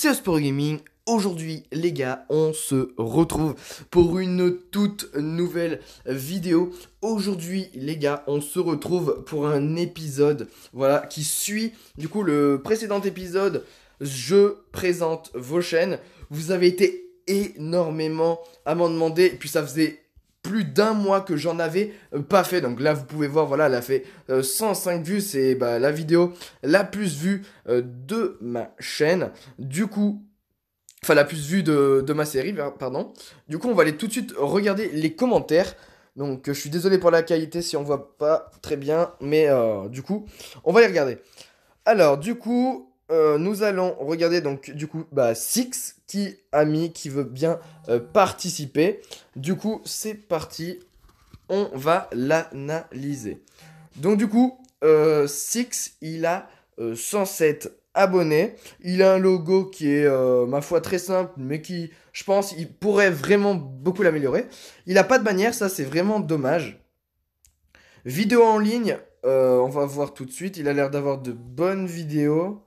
c'est Sport Gaming. Aujourd'hui, les gars, on se retrouve pour une toute nouvelle vidéo. Aujourd'hui, les gars, on se retrouve pour un épisode, voilà, qui suit du coup le précédent épisode. Je présente vos chaînes. Vous avez été énormément à m'en demander, et puis ça faisait plus d'un mois que j'en avais euh, pas fait. Donc là, vous pouvez voir, voilà, elle a fait 105 euh, vues. C'est bah, la vidéo la plus vue euh, de ma chaîne. Du coup, enfin la plus vue de, ma série, pardon. Du coup, on va aller tout de suite regarder les commentaires. Donc, je suis désolé pour la qualité si on voit pas très bien, mais du coup, on va y regarder. Alors, du coup, euh, nous allons regarder donc du coup bah, Six qui a mis qui veut bien euh, participer. Du coup c'est parti, on va l'analyser. Donc du coup euh, Six il a 107 abonnés, il a un logo qui est ma foi très simple mais qui je pense il pourrait vraiment beaucoup l'améliorer. Il n'a pas de bannière, ça c'est vraiment dommage. Vidéo en ligne, on va voir tout de suite, il a l'air d'avoir de bonnes vidéos.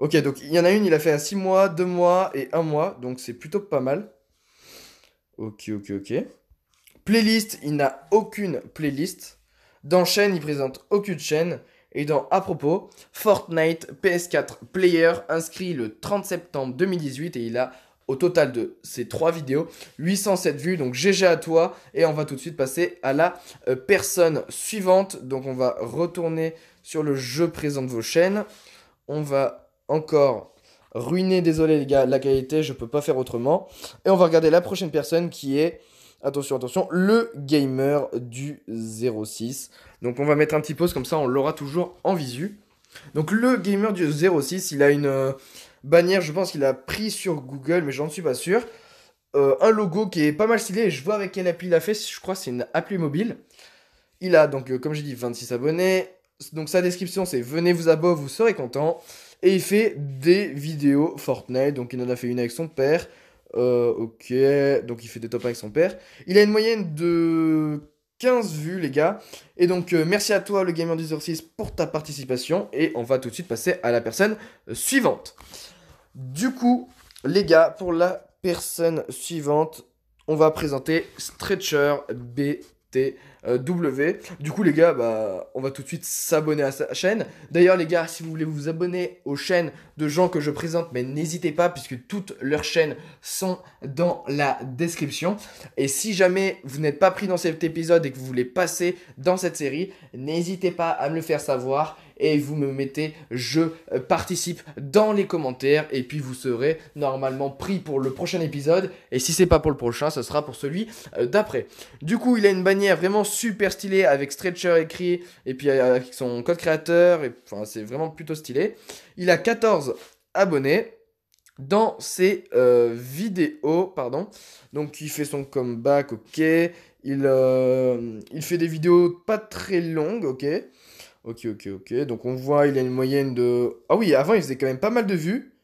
Ok, donc il y en a une, il a fait à 6 mois, 2 mois et 1 mois, donc c'est plutôt pas mal. Ok, ok, ok. Playlist, il n'a aucune playlist. Dans chaîne, il présente aucune chaîne. Et dans à propos, Fortnite PS4 Player, inscrit le 30 septembre 2018 et il a au total de ces 3 vidéos 807 vues. Donc GG à toi et on va tout de suite passer à la euh, personne suivante. Donc on va retourner sur le jeu présente vos chaînes. On va encore ruiné, désolé les gars, la qualité, je peux pas faire autrement. Et on va regarder la prochaine personne qui est, attention, attention, le gamer du 06. Donc on va mettre un petit pause comme ça, on l'aura toujours en visu. Donc le gamer du 06, il a une euh, bannière, je pense qu'il a pris sur Google, mais j'en suis pas sûr. Euh, un logo qui est pas mal stylé, je vois avec quelle appli il a fait, je crois que c'est une appli mobile. Il a donc, euh, comme j'ai dit, 26 abonnés. Donc sa description c'est venez vous abonner, vous serez content. Et il fait des vidéos Fortnite. Donc il en a fait une avec son père. Euh, ok, donc il fait des top avec son père. Il a une moyenne de 15 vues, les gars. Et donc, euh, merci à toi, le gamer du pour ta participation. Et on va tout de suite passer à la personne suivante. Du coup, les gars, pour la personne suivante, on va présenter Stretcher BT. Euh, w. Du coup, les gars, bah, on va tout de suite s'abonner à sa chaîne. D'ailleurs, les gars, si vous voulez vous abonner aux chaînes de gens que je présente, mais n'hésitez pas puisque toutes leurs chaînes sont dans la description. Et si jamais vous n'êtes pas pris dans cet épisode et que vous voulez passer dans cette série, n'hésitez pas à me le faire savoir et vous me mettez je euh, participe dans les commentaires et puis vous serez normalement pris pour le prochain épisode et si c'est pas pour le prochain ce sera pour celui euh, d'après. Du coup il a une bannière vraiment super stylé avec Stretcher écrit et puis euh, avec son code créateur. Et, enfin, c'est vraiment plutôt stylé. Il a 14 abonnés dans ses euh, vidéos, pardon. Donc il fait son comeback, ok. Il, euh, il fait des vidéos pas très longues, ok. Ok, ok, ok. Donc on voit, il a une moyenne de... Ah oui, avant il faisait quand même pas mal de vues.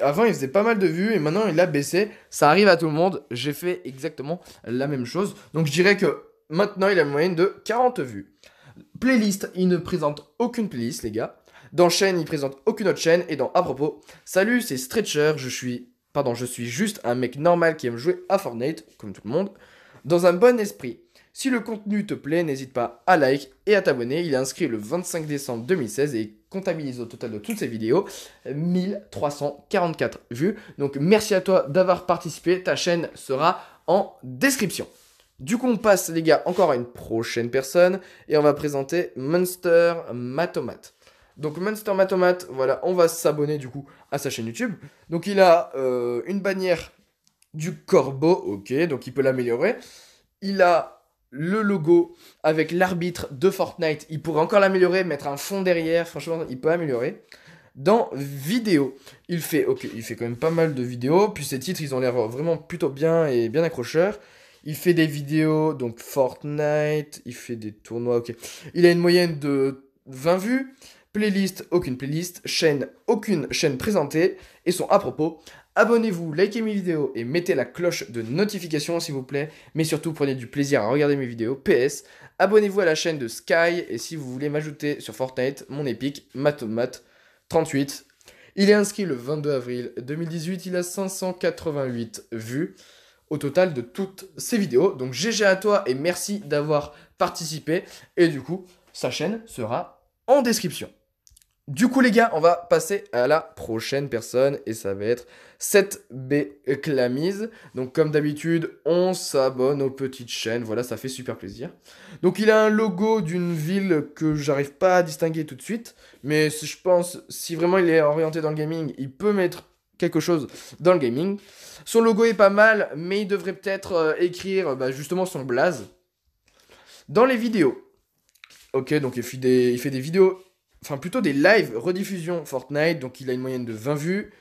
Avant il faisait pas mal de vues et maintenant il a baissé. Ça arrive à tout le monde. J'ai fait exactement la même chose. Donc je dirais que Maintenant, il a une moyenne de 40 vues. Playlist, il ne présente aucune playlist, les gars. Dans chaîne, il présente aucune autre chaîne. Et dans à propos, salut, c'est Stretcher. Je suis, pardon, je suis juste un mec normal qui aime jouer à Fortnite, comme tout le monde, dans un bon esprit. Si le contenu te plaît, n'hésite pas à liker et à t'abonner. Il est inscrit le 25 décembre 2016 et comptabilise au total de toutes ses vidéos 1344 vues. Donc merci à toi d'avoir participé. Ta chaîne sera en description. Du coup, on passe, les gars, encore à une prochaine personne. Et on va présenter Monster Matomat. Donc Monster Matomat, voilà, on va s'abonner du coup à sa chaîne YouTube. Donc il a euh, une bannière du corbeau, ok, donc il peut l'améliorer. Il a le logo avec l'arbitre de Fortnite, il pourrait encore l'améliorer, mettre un fond derrière, franchement, il peut améliorer. Dans vidéo, il fait, ok, il fait quand même pas mal de vidéos, puis ses titres, ils ont l'air vraiment plutôt bien et bien accrocheurs. Il fait des vidéos, donc Fortnite, il fait des tournois, ok. Il a une moyenne de 20 vues. Playlist, aucune playlist. Chaîne, aucune chaîne présentée. Et son à propos, abonnez-vous, likez mes vidéos et mettez la cloche de notification s'il vous plaît. Mais surtout, prenez du plaisir à regarder mes vidéos. PS, abonnez-vous à la chaîne de Sky. Et si vous voulez m'ajouter sur Fortnite, mon épique, matomat 38. Il est inscrit le 22 avril 2018, il a 588 vues au total de toutes ces vidéos. Donc GG à toi et merci d'avoir participé. Et du coup, sa chaîne sera en description. Du coup les gars, on va passer à la prochaine personne et ça va être 7B Clamise. Donc comme d'habitude, on s'abonne aux petites chaînes, voilà, ça fait super plaisir. Donc il a un logo d'une ville que j'arrive pas à distinguer tout de suite, mais je pense si vraiment il est orienté dans le gaming, il peut mettre quelque chose dans le gaming. Son logo est pas mal, mais il devrait peut-être euh, écrire bah, justement son blaze dans les vidéos. Ok, donc il fait des, fait des vidéos, enfin plutôt des lives, rediffusion Fortnite, donc il a une moyenne de 20 vues.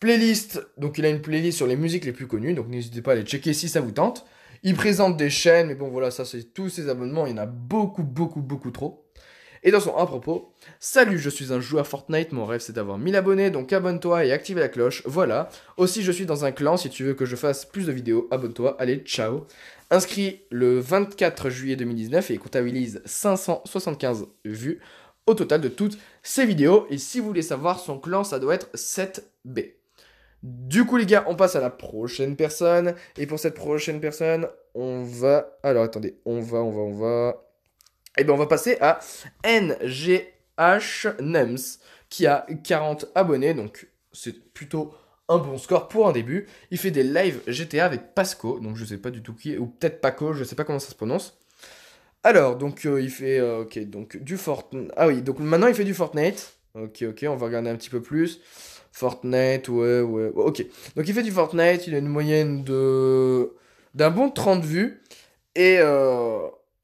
Playlist, donc il a une playlist sur les musiques les plus connues, donc n'hésitez pas à aller checker si ça vous tente. Il présente des chaînes, mais bon voilà, ça c'est tous ses abonnements, il y en a beaucoup, beaucoup, beaucoup trop. Et dans son à propos, salut, je suis un joueur Fortnite, mon rêve c'est d'avoir 1000 abonnés, donc abonne-toi et active la cloche, voilà. Aussi, je suis dans un clan, si tu veux que je fasse plus de vidéos, abonne-toi, allez, ciao. Inscrit le 24 juillet 2019 et comptabilise 575 vues au total de toutes ses vidéos. Et si vous voulez savoir, son clan, ça doit être 7B. Du coup, les gars, on passe à la prochaine personne. Et pour cette prochaine personne, on va. Alors, attendez, on va, on va, on va. Et eh bien on va passer à NGH Nems qui a 40 abonnés, donc c'est plutôt un bon score pour un début. Il fait des lives GTA avec Pasco, donc je sais pas du tout qui, ou peut-être Paco, je sais pas comment ça se prononce. Alors, donc euh, il fait euh, ok donc du Fortnite. Ah oui, donc maintenant il fait du Fortnite. Ok, ok, on va regarder un petit peu plus. Fortnite, ouais, ouais, ok. Donc il fait du Fortnite, il a une moyenne de d'un bon 30 vues et euh,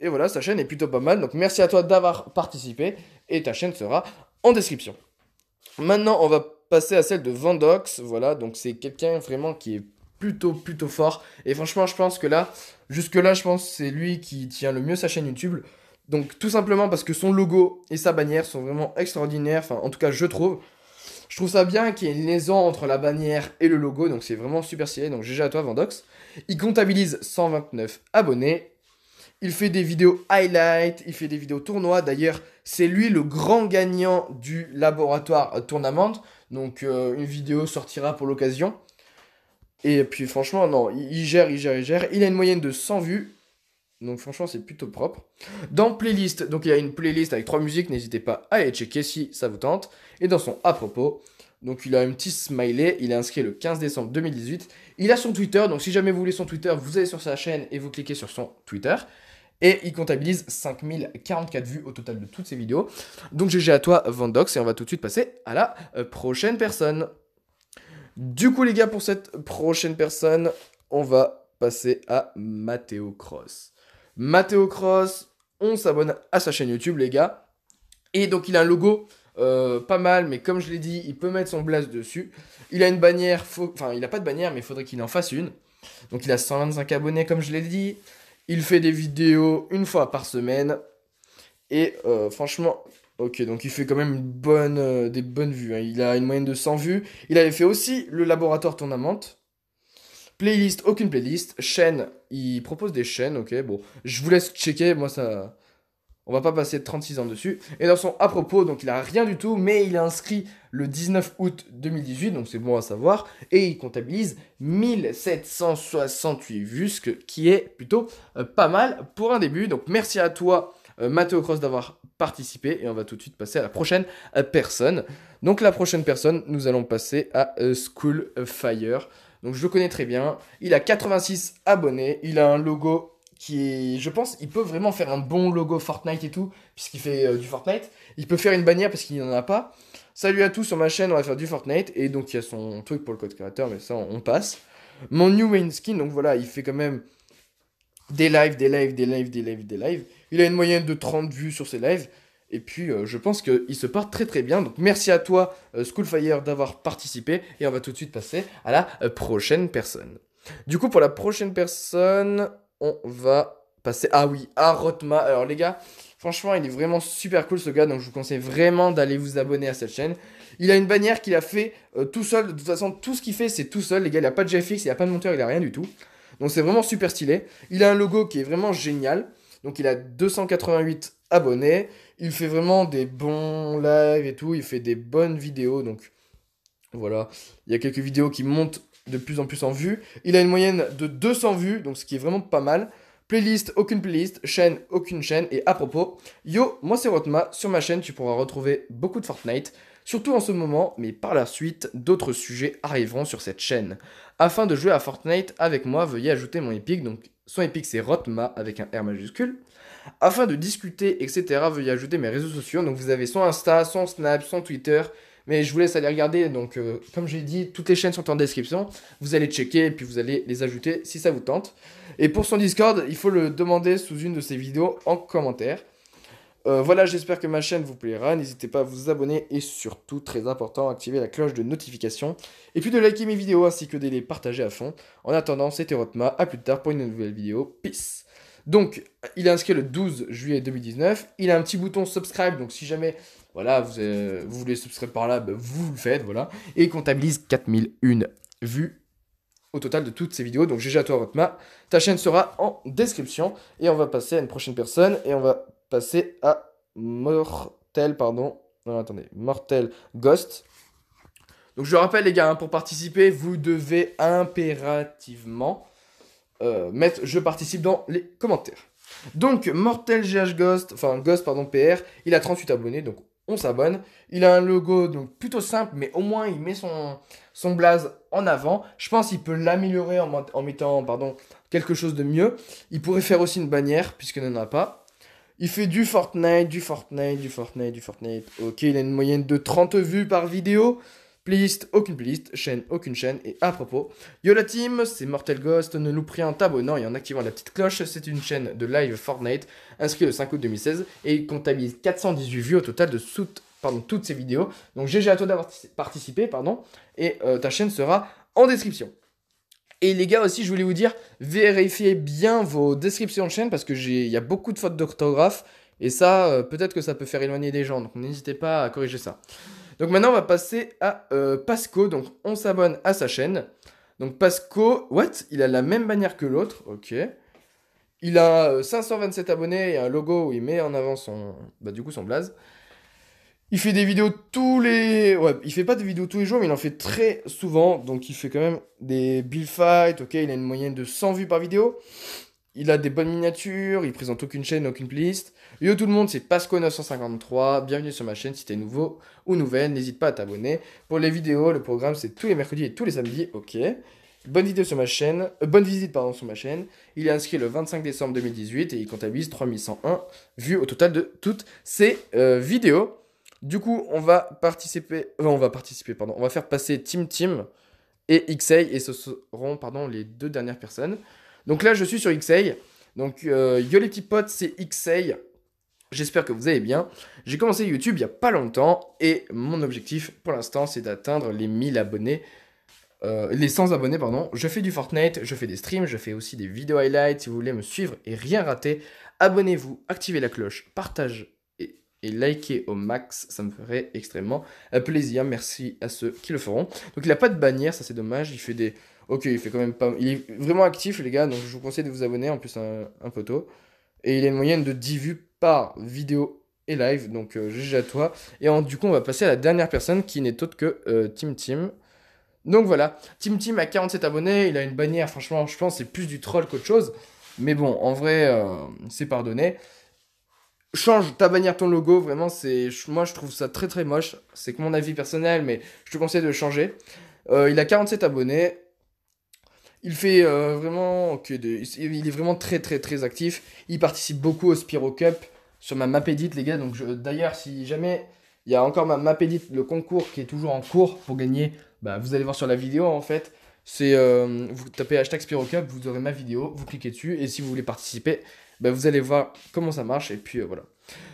et voilà, sa chaîne est plutôt pas mal. Donc merci à toi d'avoir participé. Et ta chaîne sera en description. Maintenant, on va passer à celle de Vandox. Voilà, donc c'est quelqu'un vraiment qui est plutôt plutôt fort. Et franchement, je pense que là, jusque là, je pense c'est lui qui tient le mieux sa chaîne YouTube. Donc tout simplement parce que son logo et sa bannière sont vraiment extraordinaires. Enfin, en tout cas, je trouve. Je trouve ça bien qu'il y ait une liaison entre la bannière et le logo, donc c'est vraiment super stylé. Donc GG à toi Vandox. Il comptabilise 129 abonnés il fait des vidéos highlight, il fait des vidéos tournois. D'ailleurs, c'est lui le grand gagnant du laboratoire Tournament. Donc, euh, une vidéo sortira pour l'occasion. Et puis, franchement, non, il gère, il gère, il gère. Il a une moyenne de 100 vues. Donc, franchement, c'est plutôt propre. Dans playlist, donc il y a une playlist avec trois musiques. N'hésitez pas à aller checker si ça vous tente. Et dans son à propos, donc il a un petit smiley, il est inscrit le 15 décembre 2018. Il a son Twitter, donc si jamais vous voulez son Twitter, vous allez sur sa chaîne et vous cliquez sur son Twitter. Et il comptabilise 5044 vues au total de toutes ses vidéos. Donc GG à toi Vandox et on va tout de suite passer à la euh, prochaine personne. Du coup les gars, pour cette prochaine personne, on va passer à Matteo Cross. Matteo Cross, on s'abonne à sa chaîne YouTube les gars. Et donc il a un logo euh, pas mal, mais comme je l'ai dit, il peut mettre son blase dessus. Il a une bannière, enfin il n'a pas de bannière, mais il faudrait qu'il en fasse une. Donc il a 125 abonnés comme je l'ai dit. Il fait des vidéos une fois par semaine. Et euh, franchement, ok, donc il fait quand même une bonne, euh, des bonnes vues. Hein. Il a une moyenne de 100 vues. Il avait fait aussi le laboratoire tournamente. Playlist, aucune playlist. Chaîne, il propose des chaînes, ok, bon. Je vous laisse checker, moi ça... On va pas passer 36 ans dessus. Et dans son à propos, donc il a rien du tout, mais il est inscrit le 19 août 2018, donc c'est bon à savoir, et il comptabilise 1768 vues, ce qui est plutôt euh, pas mal pour un début. Donc merci à toi, Matteo euh, Mathéo Cross, d'avoir participé, et on va tout de suite passer à la prochaine euh, personne. Donc la prochaine personne, nous allons passer à School Fire. Donc je le connais très bien, il a 86 abonnés, il a un logo qui je pense, il peut vraiment faire un bon logo Fortnite et tout, puisqu'il fait euh, du Fortnite. Il peut faire une bannière parce qu'il n'y en a pas. Salut à tous sur ma chaîne, on va faire du Fortnite. Et donc, il y a son truc pour le code créateur, mais ça, on passe. Mon New Main Skin, donc voilà, il fait quand même des lives, des lives, des lives, des lives, des lives. Il a une moyenne de 30 vues sur ses lives. Et puis, euh, je pense qu'il se porte très très bien. Donc, merci à toi, euh, Schoolfire, d'avoir participé. Et on va tout de suite passer à la prochaine personne. Du coup, pour la prochaine personne, on va passer. Ah oui, à Rotma. Alors les gars, franchement, il est vraiment super cool ce gars, donc je vous conseille vraiment d'aller vous abonner à cette chaîne. Il a une bannière qu'il a fait euh, tout seul. De toute façon, tout ce qu'il fait, c'est tout seul. Les gars, il a pas de GFX, il a pas de monteur, il a rien du tout. Donc c'est vraiment super stylé. Il a un logo qui est vraiment génial. Donc il a 288 abonnés. Il fait vraiment des bons lives et tout. Il fait des bonnes vidéos. Donc voilà. Il y a quelques vidéos qui montent de plus en plus en vue, Il a une moyenne de 200 vues, donc ce qui est vraiment pas mal. Playlist, aucune playlist, chaîne, aucune chaîne. Et à propos, yo, moi c'est Rotma, sur ma chaîne tu pourras retrouver beaucoup de Fortnite, surtout en ce moment, mais par la suite, d'autres sujets arriveront sur cette chaîne. Afin de jouer à Fortnite avec moi, veuillez ajouter mon epic, donc son epic c'est Rotma avec un R majuscule. Afin de discuter, etc., veuillez ajouter mes réseaux sociaux, donc vous avez son Insta, son Snap, son Twitter, mais je vous laisse aller regarder. Donc, euh, comme j'ai dit, toutes les chaînes sont en description. Vous allez checker et puis vous allez les ajouter si ça vous tente. Et pour son Discord, il faut le demander sous une de ses vidéos en commentaire. Euh, voilà, j'espère que ma chaîne vous plaira. N'hésitez pas à vous abonner et surtout, très important, activer la cloche de notification. Et puis de liker mes vidéos ainsi que de les partager à fond. En attendant, c'était Rotma. À plus tard pour une nouvelle vidéo. Peace. Donc, il est inscrit le 12 juillet 2019. Il a un petit bouton subscribe. Donc, si jamais voilà, vous, euh, vous voulez subscrire par là, ben, vous le faites, voilà. Et comptabilise 4001 vues au total de toutes ces vidéos. Donc GG à toi Rotma. Ta chaîne sera en description. Et on va passer à une prochaine personne. Et on va passer à Mortel, pardon. Non, attendez. Mortel Ghost. Donc je rappelle les gars, hein, pour participer, vous devez impérativement euh, mettre je participe dans les commentaires. Donc Mortel GH Ghost, enfin Ghost pardon PR, il a 38 abonnés, donc on s'abonne. Il a un logo donc plutôt simple, mais au moins il met son, son blaze en avant. Je pense qu'il peut l'améliorer en, mettant pardon, quelque chose de mieux. Il pourrait faire aussi une bannière, puisqu'il n'en a pas. Il fait du Fortnite, du Fortnite, du Fortnite, du Fortnite. Ok, il a une moyenne de 30 vues par vidéo. Playlist, aucune playlist, chaîne, aucune chaîne. Et à propos, Yo la team, c'est Mortel Ghost. Ne nous prie en t'abonnant et en activant la petite cloche. C'est une chaîne de live Fortnite inscrite le 5 août 2016 et comptabilise 418 vues au total de toutes ces vidéos. Donc GG à toi d'avoir participé, pardon. Et euh, ta chaîne sera en description. Et les gars aussi, je voulais vous dire, vérifiez bien vos descriptions de chaîne parce que il y a beaucoup de fautes d'orthographe. Et ça, euh, peut-être que ça peut faire éloigner des gens. Donc n'hésitez pas à corriger ça. Donc maintenant, on va passer à euh, Pasco. Donc on s'abonne à sa chaîne. Donc Pasco, what Il a la même bannière que l'autre. Ok. Il a 527 euh, abonnés et un logo où il met en avant son, bah, du coup, son blaze. Il fait des vidéos tous les. Ouais, il fait pas de vidéos tous les jours, mais il en fait très souvent. Donc il fait quand même des bill fights. Ok, il a une moyenne de 100 vues par vidéo il a des bonnes miniatures, il présente aucune chaîne, aucune playlist. Yo tout le monde, c'est Pasco953, bienvenue sur ma chaîne si t'es nouveau ou nouvelle, n'hésite pas à t'abonner. Pour les vidéos, le programme c'est tous les mercredis et tous les samedis, ok. Bonne vidéo sur ma chaîne, euh, bonne visite pardon sur ma chaîne. Il est inscrit le 25 décembre 2018 et il comptabilise 3101 vues au total de toutes ses euh, vidéos. Du coup, on va participer, euh, on va participer, pardon, on va faire passer Team Team et XA et ce seront, pardon, les deux dernières personnes. Donc là, je suis sur XA. Donc, euh, yo les petits potes, c'est XA. J'espère que vous allez bien. J'ai commencé YouTube il n'y a pas longtemps et mon objectif pour l'instant, c'est d'atteindre les 1000 abonnés. Euh, les 100 abonnés, pardon. Je fais du Fortnite, je fais des streams, je fais aussi des vidéos highlights. Si vous voulez me suivre et rien rater, abonnez-vous, activez la cloche, partagez et, et likez au max. Ça me ferait extrêmement euh, plaisir. Merci à ceux qui le feront. Donc, il n'a pas de bannière, ça c'est dommage. Il fait des Ok, il fait quand même pas. Il est vraiment actif, les gars, donc je vous conseille de vous abonner. En plus, un, un poteau. Et il a une moyenne de 10 vues par vidéo et live. Donc, GG euh, à toi. Et en, du coup, on va passer à la dernière personne qui n'est autre que euh, Tim Tim. Donc voilà, Tim Tim a 47 abonnés. Il a une bannière. Franchement, je pense c'est plus du troll qu'autre chose. Mais bon, en vrai, euh, c'est pardonné. Change ta bannière, ton logo. Vraiment, c'est moi, je trouve ça très très moche. C'est que mon avis personnel, mais je te conseille de changer. il a 47 abonnés il fait euh, vraiment que il est vraiment très très très actif. Il participe beaucoup au Spiro Cup sur ma map edit les gars. Donc d'ailleurs si jamais il y a encore ma map le concours qui est toujours en cours pour gagner, bah, vous allez voir sur la vidéo en fait. C'est euh, vous tapez hashtag Spiro Cup, vous aurez ma vidéo, vous cliquez dessus et si vous voulez participer, bah, vous allez voir comment ça marche et puis euh, voilà.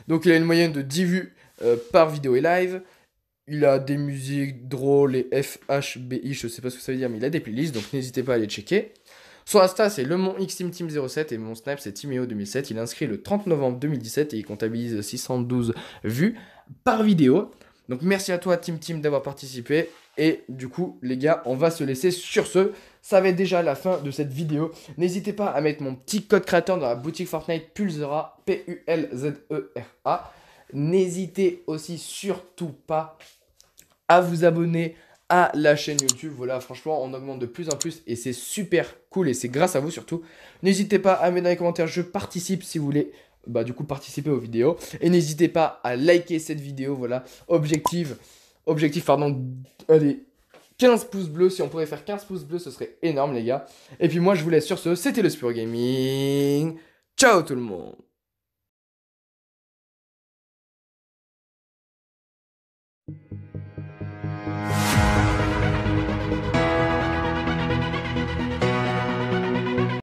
Donc il a une moyenne de 10 vues par vidéo et live il a des musiques drôles et FHBI, je sais pas ce que ça veut dire, mais il a des playlists, donc n'hésitez pas à aller checker. Son Insta, c'est le Mont Team 07 et mon Snap, c'est teameo 2007 Il est inscrit le 30 novembre 2017 et il comptabilise 612 vues par vidéo. Donc merci à toi, Team Team, d'avoir participé. Et du coup, les gars, on va se laisser sur ce. Ça va être déjà la fin de cette vidéo. N'hésitez pas à mettre mon petit code créateur dans la boutique Fortnite PULZERA, P-U-L-Z-E-R-A. N'hésitez aussi surtout pas à vous abonner à la chaîne YouTube. Voilà, franchement, on augmente de plus en plus et c'est super cool et c'est grâce à vous surtout. N'hésitez pas à mettre dans les commentaires, je participe si vous voulez. Bah, du coup, participer aux vidéos. Et n'hésitez pas à liker cette vidéo. Voilà, objectif, objectif, pardon, allez, 15 pouces bleus. Si on pourrait faire 15 pouces bleus, ce serait énorme, les gars. Et puis, moi, je vous laisse sur ce. C'était le Spur Gaming. Ciao tout le monde!